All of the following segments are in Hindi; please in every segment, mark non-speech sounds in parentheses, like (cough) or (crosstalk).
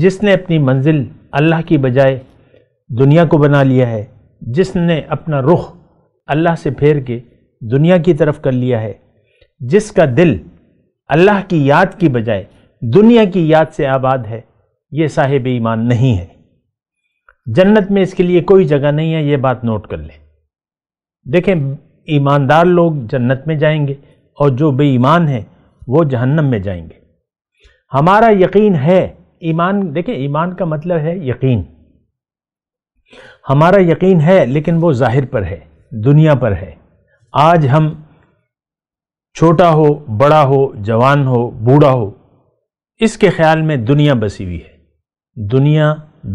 जिसने अपनी मंजिल अल्लाह की बजाय दुनिया को बना लिया है जिसने अपना रुख अल्लाह से फेर के दुनिया की तरफ कर लिया है जिसका दिल अल्लाह की याद की बजाय दुनिया की याद से आबाद है ये साहिब ईमान नहीं है जन्नत में इसके लिए कोई जगह नहीं है ये बात नोट कर लें देखें ईमानदार लोग जन्नत में जाएंगे और जो बेईमान हैं वो जहन्नम में जाएंगे हमारा यकीन है ईमान देखें ईमान का मतलब है यकीन हमारा यकीन है लेकिन वो जाहिर पर है दुनिया पर है आज हम छोटा हो बड़ा हो जवान हो बूढ़ा हो इसके ख्याल में दुनिया बसी हुई है दुनिया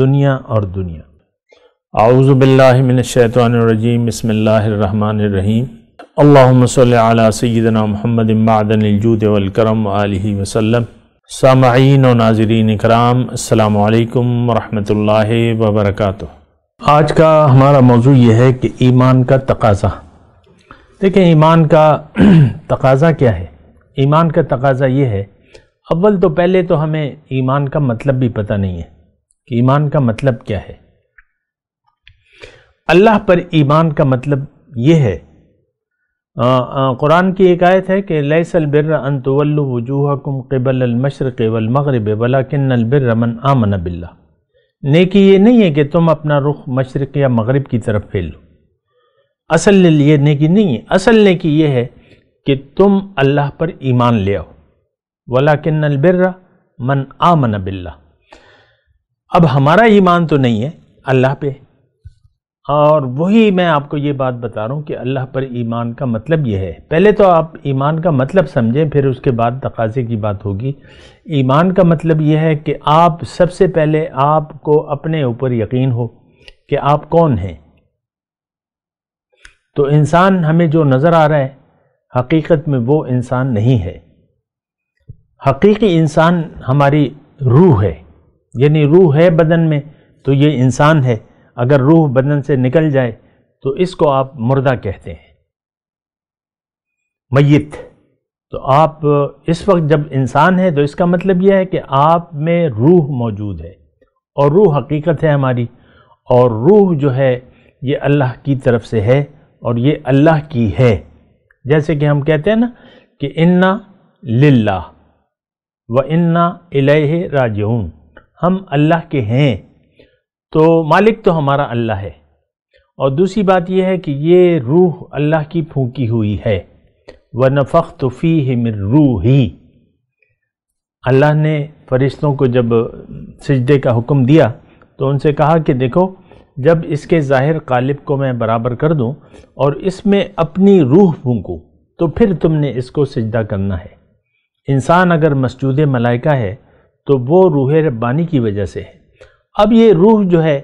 दुनिया और दुनिया आउज़बिल्लिनशैतरजीम बसमीम अल्लाम सल सैदना महमद मादनजूद वलकरम आलि वसलम सामाइन और नाजरीन कराम अल्लाम वरहमतुल्लाह वबरक आज का हमारा मौजू यह है कि ईमान का तकाज़ा देखें ईमान का (clears throat) तकाज़ा क्या है ईमान का तकाज़ा ये है अव्वल तो पहले तो हमें ईमान का मतलब भी पता नहीं है कि ईमान का मतलब क्या है अल्लाह पर ईमान का मतलब ये है कुरान की एक आयत है कि लैसलबिर अनतवल्लु वजूहकुम क़िबल अलमशरक़ वलमगरब बिर्र मन आमन बिल्ला नेकी ये नहीं है कि तुम अपना रुख मशरक़ या मगरब की तरफ फेलो असल ये नेकी नहीं है असल नेकी ये है कि तुम अल्लाह पर ईमान ले आओ वलाकिनबिर मन आमन बिल्ला अब हमारा ईमान तो नहीं है अल्लाह पे और वही मैं आपको ये बात बता रहा हूँ कि अल्लाह पर ईमान का मतलब यह है पहले तो आप ईमान का मतलब समझें फिर उसके बाद तकाजे की बात होगी ईमान का मतलब यह है कि आप सबसे पहले आपको अपने ऊपर यकीन हो कि आप कौन हैं तो इंसान हमें जो नज़र आ रहा है हकीकत में वो इंसान नहीं है हकीकी इंसान हमारी रूह है यानी रूह है बदन में तो ये इंसान है अगर रूह बदन से निकल जाए तो इसको आप मुर्दा कहते हैं मैत तो आप इस वक्त जब इंसान है तो इसका मतलब यह है कि आप में रूह मौजूद है और रूह हकीकत है हमारी और रूह जो है ये अल्लाह की तरफ से है और ये अल्लाह की है जैसे कि हम कहते हैं ना कि इन्ना लिल्ला व इन्ना इलेह राजून हम अल्लाह के हैं तो मालिक तो हमारा अल्लाह है और दूसरी बात यह है कि ये रूह अल्लाह की फूकी हुई है व नफ़ख तफ़ी है मिर रूह ही अल्लाह ने फरिश्तों को जब सजदे का हुक्म दिया तो उनसे कहा कि देखो जब इसके ज़ाहिर कालिब को मैं बराबर कर दूं और इसमें अपनी रूह फूकूँ तो फिर तुमने इसको सजदा करना है इंसान अगर मसजूद मलाइका है तो वो रूह रब्बानी की वजह से है अब ये रूह जो है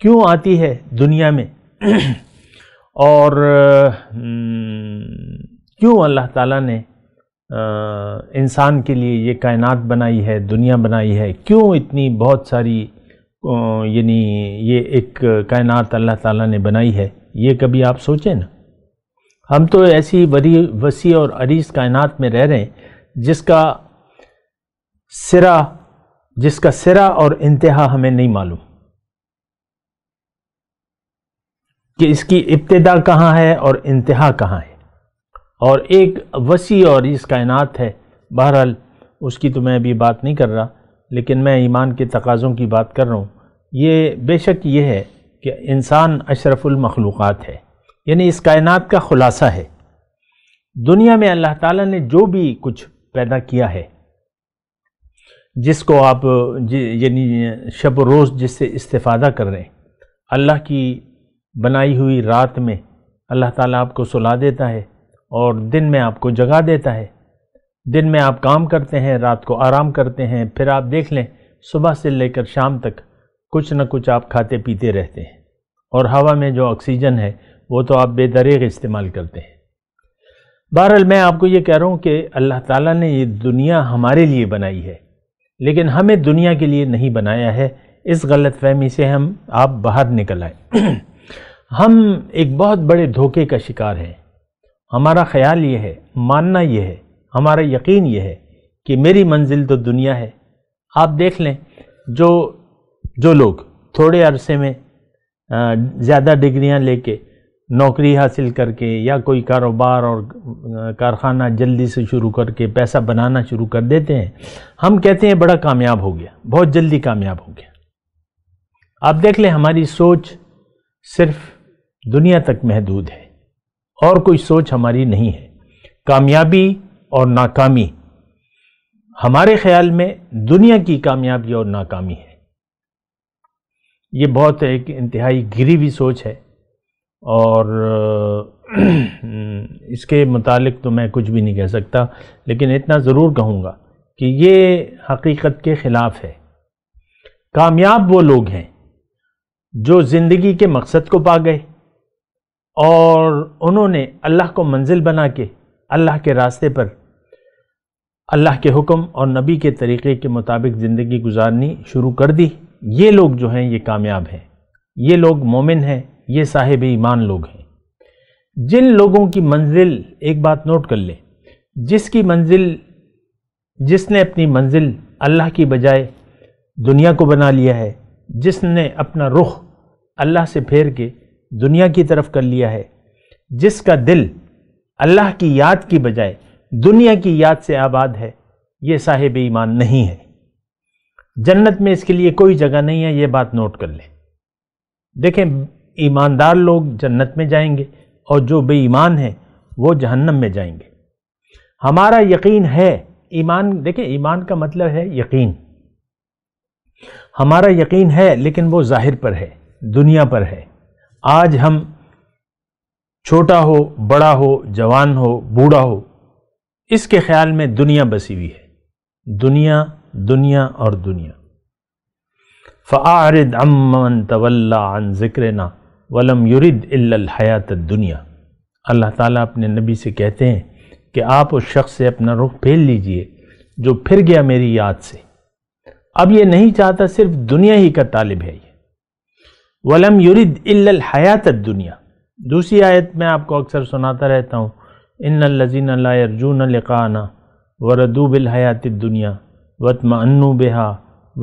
क्यों आती है दुनिया में (clears throat) और हम्म, क्यों अल्लाह ताला ने इंसान के लिए ये कायनात बनाई है दुनिया बनाई है क्यों इतनी बहुत सारी यानी ये एक कायनात अल्लाह ताला ने बनाई है ये कभी आप सोचें ना हम तो ऐसी वरी वसी और अरीज़ कायनात में रह रहे हैं जिसका सिरा जिसका सिरा और इंतहा हमें नहीं मालूम कि इसकी इब्तदा कहाँ है और इंतहा कहाँ है और एक वसी और इस कायनात है बहरहाल उसकी तो मैं अभी बात नहीं कर रहा लेकिन मैं ईमान के तकाज़ों की बात कर रहा हूँ ये बेशक ये है कि इंसान अशरफुलमखलूक़ है यानी इस कायनात का ख़ुलासा है दुनिया में अल्लाह ताला ने जो भी कुछ पैदा किया है जिसको आप यानी शब रोज़ जिससे इस्तेफादा कर रहे हैं अल्लाह की बनाई हुई रात में अल्लाह ताला आपको सुला देता है और दिन में आपको जगा देता है दिन में आप काम करते हैं रात को आराम करते हैं फिर आप देख लें सुबह से लेकर शाम तक कुछ ना कुछ आप खाते पीते रहते हैं और हवा में जो ऑक्सीजन है वो तो आप बेदरेग इस्तेमाल करते हैं बहरहाल मैं आपको ये कह रहा हूँ कि अल्लाह ताला ने ये दुनिया हमारे लिए बनाई है लेकिन हमें दुनिया के लिए नहीं बनाया है इस गलत फहमी से हम आप बाहर निकल आए (clears throat) हम एक बहुत बड़े धोखे का शिकार हैं हमारा ख्याल ये है मानना ये है हमारा यकीन ये है कि मेरी मंजिल तो दुनिया है आप देख लें जो जो लोग थोड़े अरसे में ज़्यादा डिग्रियां लेके नौकरी हासिल करके या कोई कारोबार और कारखाना जल्दी से शुरू करके पैसा बनाना शुरू कर देते हैं हम कहते हैं बड़ा कामयाब हो गया बहुत जल्दी कामयाब हो गया आप देख लें हमारी सोच सिर्फ दुनिया तक महदूद है और कोई सोच हमारी नहीं है कामयाबी और नाकामी हमारे ख्याल में दुनिया की कामयाबी और नाकामी है ये बहुत एक इंतहाई गिरी हुई सोच है और (clears throat) इसके मतलब तो मैं कुछ भी नहीं कह सकता लेकिन इतना ज़रूर कहूँगा कि ये हकीकत के ख़िलाफ़ है कामयाब वो लोग हैं जो ज़िंदगी के मकसद को पा गए और उन्होंने अल्लाह को मंजिल बना के अल्लाह के रास्ते पर अल्लाह के हुक्म और नबी के तरीक़े के मुताबिक ज़िंदगी गुजारनी शुरू कर दी ये लोग जो हैं ये कामयाब हैं ये लोग मोमिन हैं ये साहेब ईमान लोग हैं जिन लोगों की मंजिल एक बात नोट कर लें जिसकी मंजिल जिसने अपनी मंजिल अल्लाह की बजाय दुनिया को बना लिया है जिसने अपना रुख अल्लाह से फेर के दुनिया की तरफ कर लिया है जिसका दिल अल्लाह की याद की बजाय दुनिया की याद से आबाद है ये साहेब ईमान नहीं है जन्नत में इसके लिए कोई जगह नहीं है ये बात नोट कर लें देखें ईमानदार लोग जन्नत में जाएंगे और जो बेईमान हैं वो जहन्नम में जाएंगे हमारा यकीन है ईमान देखिए ईमान का मतलब है यकीन हमारा यकीन है लेकिन वो जाहिर पर है दुनिया पर है आज हम छोटा हो बड़ा हो जवान हो बूढ़ा हो इसके ख्याल में दुनिया बसी हुई है दुनिया दुनिया और दुनिया फ़ारद अमन तवल्ला अन जिक्र ना वलम युरिद हयात दुनिया अल्लाह ताला अपने नबी से कहते हैं कि आप उस शख्स से अपना रुख फेर लीजिए जो फिर गया मेरी याद से अब ये नहीं चाहता सिर्फ दुनिया ही का तालिब है ये वलम युरिद हयात दुनिया दूसरी आयत में आपको अक्सर सुनाता रहता हूँ इन लजीन लिकाना वरदू बिल हयात दुनिया वतमा अनु बेहा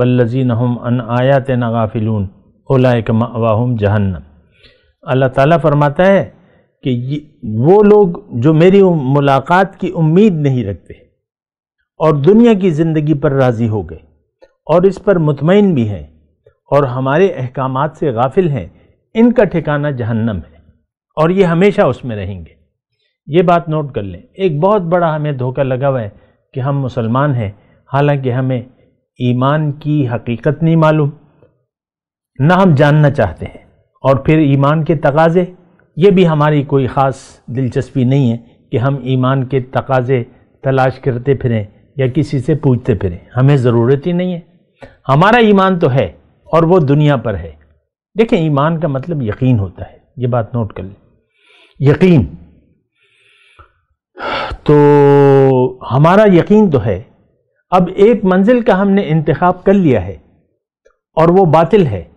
वल्लजीन हम अन आयात नागाफिलून ओलाकम अवाहम जहन्नम अल्लाह ताला फरमाता है कि ये वो लोग जो मेरी मुलाकात की उम्मीद नहीं रखते और दुनिया की ज़िंदगी पर राज़ी हो गए और इस पर मुतमिन भी हैं और हमारे अहकाम से गाफिल हैं इनका ठिकाना जहन्नम है और ये हमेशा उसमें रहेंगे ये बात नोट कर लें एक बहुत बड़ा हमें धोखा लगा हुआ है कि हम मुसलमान हैं हालांकि हमें ईमान की हकीकत नहीं मालूम ना हम जानना चाहते हैं और फिर ईमान के तकाज़े ये भी हमारी कोई ख़ास दिलचस्पी नहीं है कि हम ईमान के तकाज़े तलाश करते फिरें या किसी से पूछते फिरें हमें ज़रूरत ही नहीं है हमारा ईमान तो है और वो दुनिया पर है देखें ईमान का मतलब यकीन होता है ये बात नोट कर लें यकीन तो हमारा यकीन तो है अब एक मंजिल का हमने इंतखब कर लिया है और वो बातिल है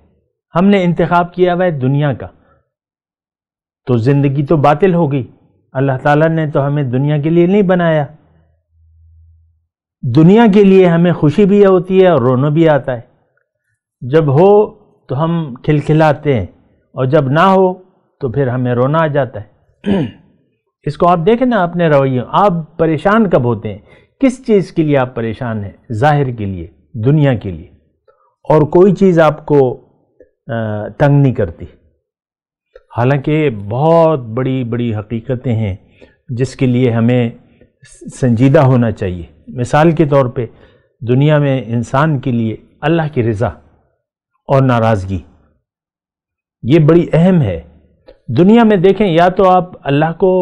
हमने इंतखब किया हुआ है दुनिया का तो ज़िंदगी तो बातिल हो गई अल्लाह ताला ने तो हमें दुनिया के लिए नहीं बनाया दुनिया के लिए हमें खुशी भी होती है और रोना भी आता है जब हो तो हम खिलखिलाते हैं और जब ना हो तो फिर हमें रोना आ जाता है (clears throat) इसको आप देखें ना अपने रवैयों आप परेशान कब होते हैं किस चीज़ के लिए आप परेशान हैं जाहिर के लिए दुनिया के लिए और कोई चीज़ आपको तंग नहीं करती हालांकि बहुत बड़ी बड़ी हकीकतें हैं जिसके लिए हमें संजीदा होना चाहिए मिसाल के तौर पे दुनिया में इंसान के लिए अल्लाह की रज़ा और नाराज़गी ये बड़ी अहम है दुनिया में देखें या तो आप अल्लाह को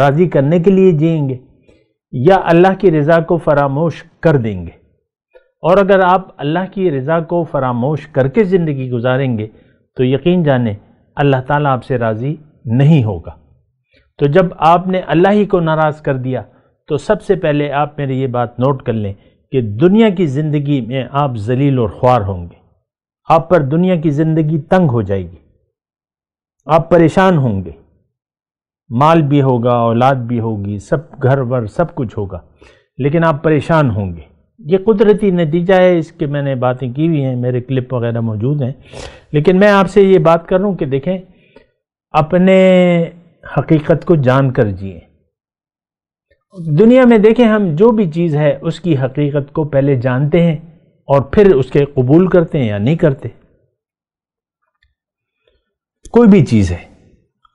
राज़ी करने के लिए जिएंगे या अल्लाह की रज़ा को फरामोश कर देंगे और अगर आप अल्लाह की रज़ा को फरामोश करके ज़िंदगी गुजारेंगे तो यकीन जाने अल्लाह ताला आपसे राज़ी नहीं होगा तो जब आपने अल्लाह ही को नाराज़ कर दिया तो सबसे पहले आप मेरी ये बात नोट कर लें कि दुनिया की ज़िंदगी में आप जलील और ख्वार होंगे आप पर दुनिया की ज़िंदगी तंग हो जाएगी आप परेशान होंगे माल भी होगा औलाद भी होगी सब घर वर सब कुछ होगा लेकिन आप परेशान होंगे ये कुदरती नतीजा है इसके मैंने बातें की हुई हैं मेरे क्लिप वगैरह मौजूद हैं लेकिन मैं आपसे ये बात कर रहा हूँ कि देखें अपने हकीकत को जान कर जिए दुनिया में देखें हम जो भी चीज़ है उसकी हकीकत को पहले जानते हैं और फिर उसके कबूल करते हैं या नहीं करते कोई भी चीज़ है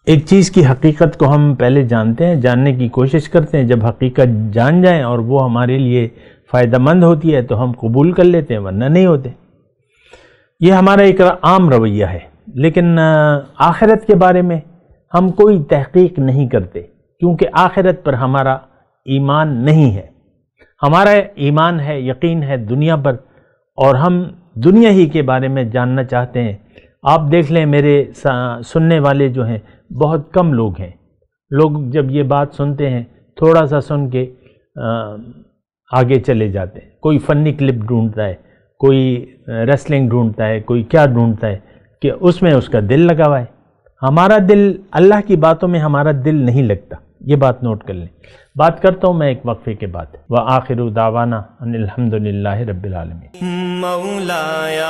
एक चीज़ की हकीकत को हम पहले जानते हैं जानने की कोशिश करते हैं जब हकीकत जान जाएं और वो हमारे लिए फ़ायदेमंद होती है तो हम कबूल कर लेते हैं वरना नहीं होते ये हमारा एक आम रवैया है लेकिन आखिरत के बारे में हम कोई तहकीक नहीं करते क्योंकि आखिरत पर हमारा ईमान नहीं है हमारा ईमान है यकीन है दुनिया पर और हम दुनिया ही के बारे में जानना चाहते हैं आप देख लें मेरे सुनने वाले जो हैं बहुत कम लोग हैं लोग जब ये बात सुनते हैं थोड़ा सा सुन के आ, आगे चले जाते हैं कोई फनी क्लिप ढूंढता है कोई रेसलिंग ढूंढता है कोई क्या ढूंढता है कि उसमें उसका दिल लगा हुआ है हमारा दिल अल्लाह की बातों में हमारा दिल नहीं लगता ये बात नोट कर लें बात करता हूँ मैं एक वक्फे के बाद व आखिर दावाना अलहमदिल्ला मऊलाया